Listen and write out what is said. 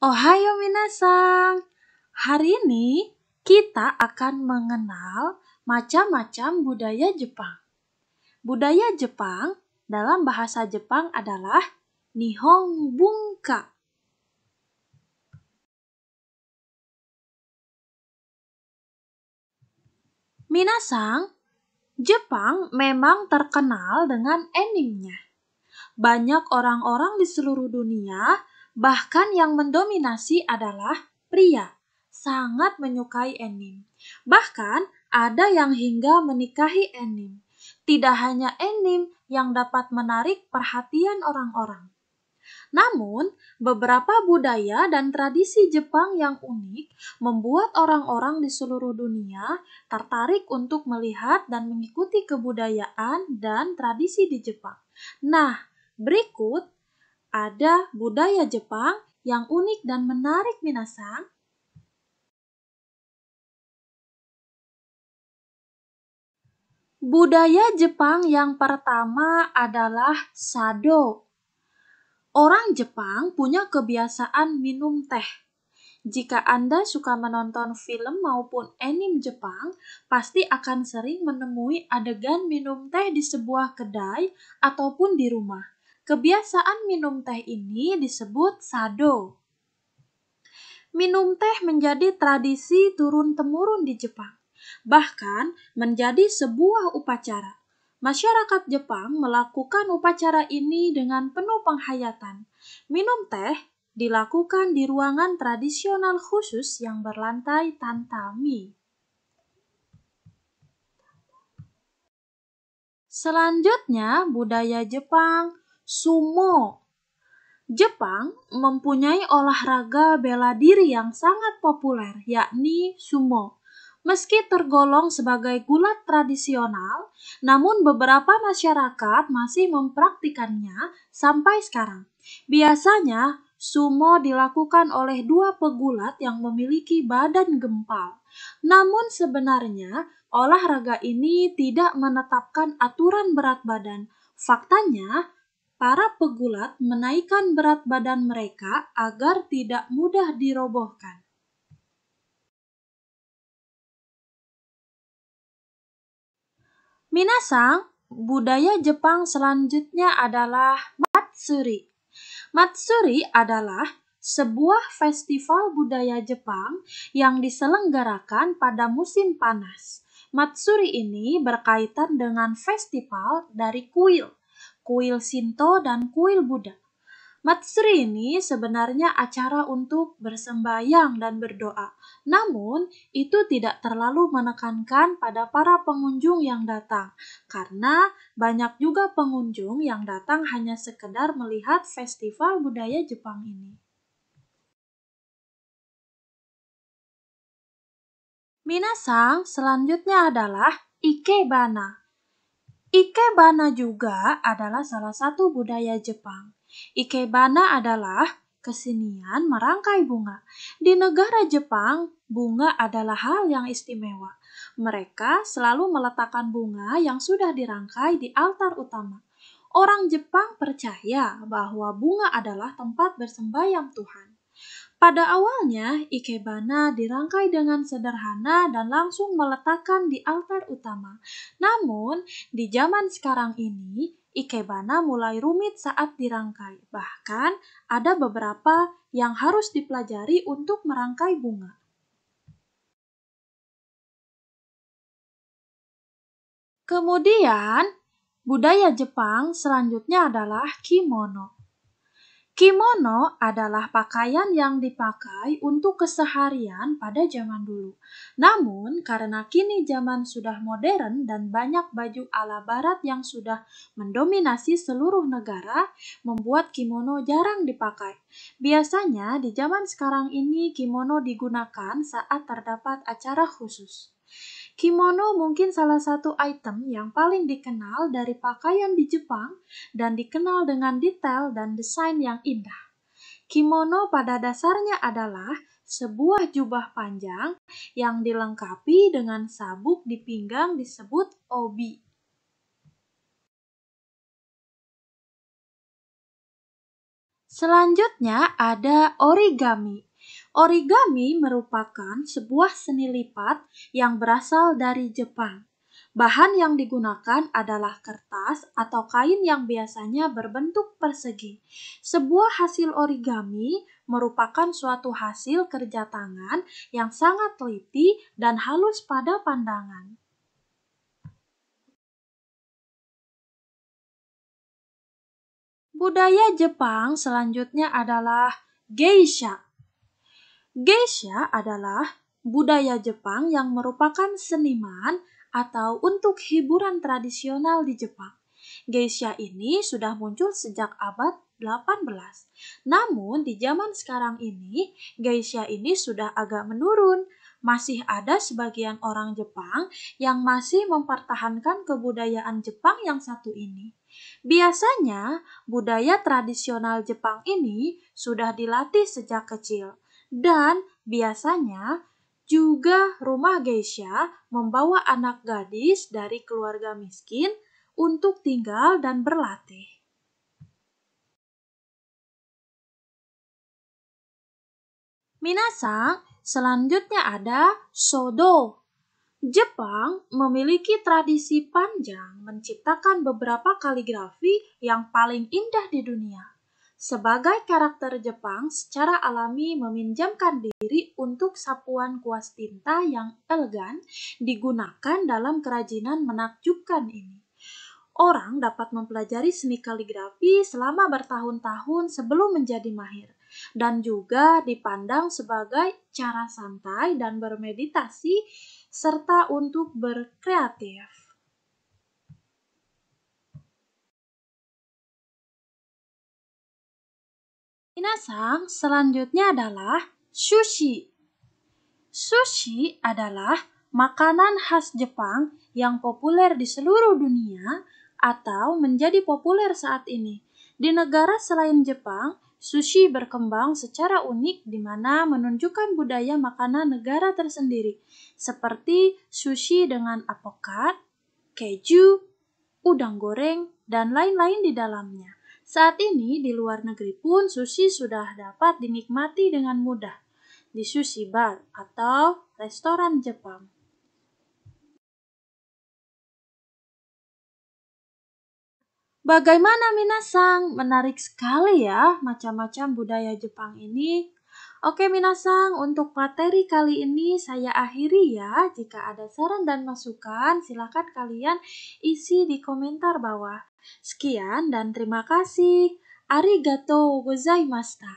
Ohayo minasang. Hari ini kita akan mengenal macam-macam budaya Jepang. Budaya Jepang dalam bahasa Jepang adalah Nihon Bunka. Minasang, Jepang memang terkenal dengan animnya. Banyak orang-orang di seluruh dunia Bahkan yang mendominasi adalah pria, sangat menyukai Enim. Bahkan ada yang hingga menikahi Enim. Tidak hanya Enim yang dapat menarik perhatian orang-orang. Namun, beberapa budaya dan tradisi Jepang yang unik membuat orang-orang di seluruh dunia tertarik untuk melihat dan mengikuti kebudayaan dan tradisi di Jepang. Nah, berikut ada budaya Jepang yang unik dan menarik Minasang. Budaya Jepang yang pertama adalah sado. Orang Jepang punya kebiasaan minum teh. Jika Anda suka menonton film maupun anime Jepang, pasti akan sering menemui adegan minum teh di sebuah kedai ataupun di rumah. Kebiasaan minum teh ini disebut sado. Minum teh menjadi tradisi turun-temurun di Jepang, bahkan menjadi sebuah upacara. Masyarakat Jepang melakukan upacara ini dengan penuh penghayatan. Minum teh dilakukan di ruangan tradisional khusus yang berlantai tantami. Selanjutnya, budaya Jepang sumo. Jepang mempunyai olahraga bela diri yang sangat populer, yakni sumo. Meski tergolong sebagai gulat tradisional, namun beberapa masyarakat masih mempraktikannya sampai sekarang. Biasanya, sumo dilakukan oleh dua pegulat yang memiliki badan gempal. Namun sebenarnya, olahraga ini tidak menetapkan aturan berat badan. Faktanya, para pegulat menaikkan berat badan mereka agar tidak mudah dirobohkan. Minasang, budaya Jepang selanjutnya adalah Matsuri. Matsuri adalah sebuah festival budaya Jepang yang diselenggarakan pada musim panas. Matsuri ini berkaitan dengan festival dari kuil kuil Sinto dan kuil Buddha. Matsuri ini sebenarnya acara untuk bersembahyang dan berdoa. Namun, itu tidak terlalu menekankan pada para pengunjung yang datang karena banyak juga pengunjung yang datang hanya sekedar melihat festival budaya Jepang ini. Minasang selanjutnya adalah Ikebana. Ikebana juga adalah salah satu budaya Jepang. Ikebana adalah kesenian merangkai bunga. Di negara Jepang, bunga adalah hal yang istimewa. Mereka selalu meletakkan bunga yang sudah dirangkai di altar utama. Orang Jepang percaya bahwa bunga adalah tempat bersembahyang Tuhan. Pada awalnya, ikebana dirangkai dengan sederhana dan langsung meletakkan di altar utama. Namun, di zaman sekarang ini, ikebana mulai rumit saat dirangkai. Bahkan, ada beberapa yang harus dipelajari untuk merangkai bunga. Kemudian, budaya Jepang selanjutnya adalah kimono. Kimono adalah pakaian yang dipakai untuk keseharian pada zaman dulu. Namun, karena kini zaman sudah modern dan banyak baju ala barat yang sudah mendominasi seluruh negara, membuat kimono jarang dipakai. Biasanya di zaman sekarang ini kimono digunakan saat terdapat acara khusus. Kimono mungkin salah satu item yang paling dikenal dari pakaian di Jepang dan dikenal dengan detail dan desain yang indah. Kimono pada dasarnya adalah sebuah jubah panjang yang dilengkapi dengan sabuk di pinggang disebut obi. Selanjutnya ada origami. Origami merupakan sebuah seni lipat yang berasal dari Jepang. Bahan yang digunakan adalah kertas atau kain yang biasanya berbentuk persegi. Sebuah hasil origami merupakan suatu hasil kerja tangan yang sangat teliti dan halus pada pandangan. Budaya Jepang selanjutnya adalah geisha. Geisha adalah budaya Jepang yang merupakan seniman atau untuk hiburan tradisional di Jepang. Geisha ini sudah muncul sejak abad 18. Namun di zaman sekarang ini, geisha ini sudah agak menurun. Masih ada sebagian orang Jepang yang masih mempertahankan kebudayaan Jepang yang satu ini. Biasanya, budaya tradisional Jepang ini sudah dilatih sejak kecil dan biasanya juga rumah geisha membawa anak gadis dari keluarga miskin untuk tinggal dan berlatih. Minasang, selanjutnya ada Sodo. Jepang memiliki tradisi panjang menciptakan beberapa kaligrafi yang paling indah di dunia sebagai karakter Jepang secara alami meminjamkan diri untuk sapuan kuas tinta yang elegan digunakan dalam kerajinan menakjubkan ini. Orang dapat mempelajari seni kaligrafi selama bertahun-tahun sebelum menjadi mahir dan juga dipandang sebagai cara santai dan bermeditasi serta untuk berkreatif. Inasang, selanjutnya adalah sushi. Sushi adalah makanan khas Jepang yang populer di seluruh dunia atau menjadi populer saat ini. Di negara selain Jepang, sushi berkembang secara unik di mana menunjukkan budaya makanan negara tersendiri, seperti sushi dengan apokat, keju, udang goreng, dan lain-lain di dalamnya. Saat ini di luar negeri pun sushi sudah dapat dinikmati dengan mudah di sushi bar atau restoran Jepang. Bagaimana Minasang? Menarik sekali ya macam-macam budaya Jepang ini. Oke Minasang, untuk materi kali ini saya akhiri ya. Jika ada saran dan masukan, silakan kalian isi di komentar bawah. Sekian dan terima kasih. Arigato gozaimashita.